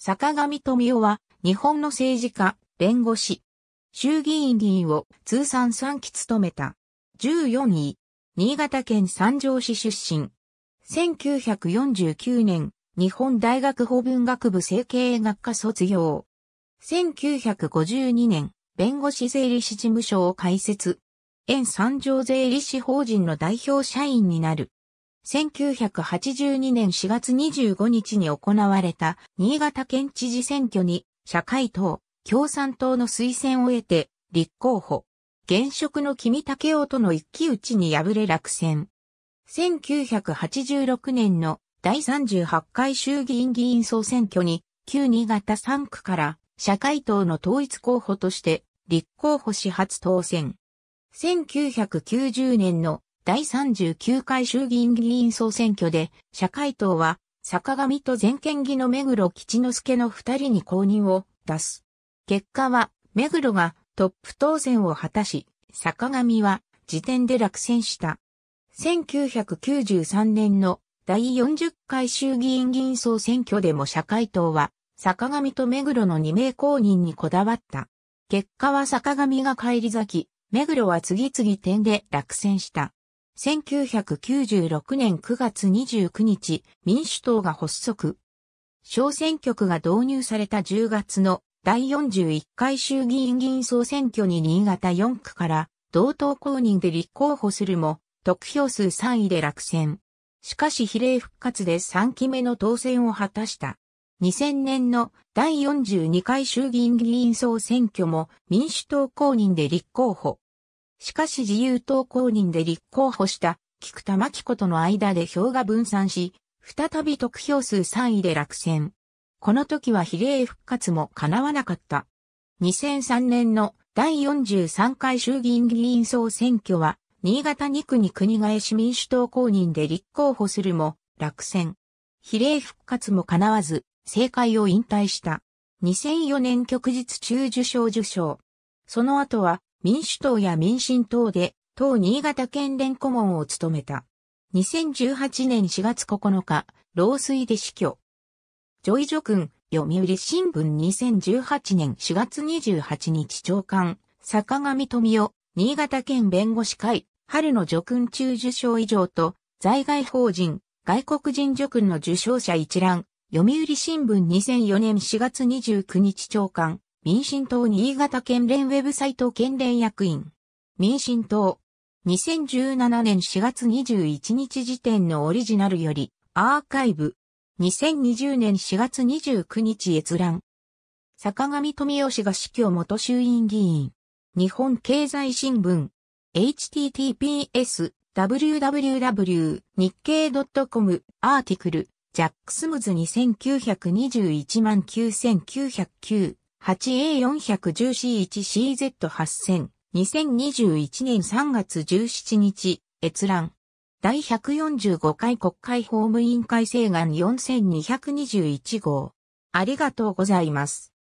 坂上富夫は、日本の政治家、弁護士、衆議院議員を通算3期務めた。14位、新潟県三条市出身。1949年、日本大学法文学部政経学科卒業。1952年、弁護士税理士事務所を開設。沿三条税理士法人の代表社員になる。1982年4月25日に行われた新潟県知事選挙に社会党、共産党の推薦を得て立候補。現職の君竹雄との一騎打ちに敗れ落選。1986年の第38回衆議院議員総選挙に旧新潟3区から社会党の統一候補として立候補し初当選。1990年の第39回衆議院議員総選挙で、社会党は、坂上と全県議の目黒吉之助の二人に公認を出す。結果は、目黒がトップ当選を果たし、坂上は時点で落選した。1993年の第40回衆議院議員総選挙でも社会党は、坂上と目黒の二名公認にこだわった。結果は坂上が返り咲き、目黒は次々点で落選した。1996年9月29日、民主党が発足。小選挙区が導入された10月の第41回衆議院議員総選挙に新潟4区から同等公認で立候補するも、得票数3位で落選。しかし比例復活で3期目の当選を果たした。2000年の第42回衆議院議員総選挙も民主党公認で立候補。しかし自由党公認で立候補した菊田真紀子との間で票が分散し、再び得票数3位で落選。この時は比例復活も叶わなかった。2003年の第43回衆議院議員総選挙は、新潟2区に国替え市民主党公認で立候補するも、落選。比例復活も叶わず、政界を引退した。2004年旭日中受賞受賞。その後は、民主党や民進党で、党新潟県連顧問を務めた。2018年4月9日、老衰で死去。ジョイジョ君、読売新聞2018年4月28日長官、坂上富夫、新潟県弁護士会、春の叙君中受賞以上と、在外法人、外国人叙君の受賞者一覧、読売新聞2004年4月29日長官、民進党新潟県連ウェブサイト県連役員。民進党。2017年4月21日時点のオリジナルより、アーカイブ。2020年4月29日閲覧。坂上富氏が死去元衆院議員。日本経済新聞。https www 日経 .com アーティクルジャックスムズ2921万9909 8A410C1CZ8000、2021年3月17日、閲覧。第145回国会法務委員会請願4221号。ありがとうございます。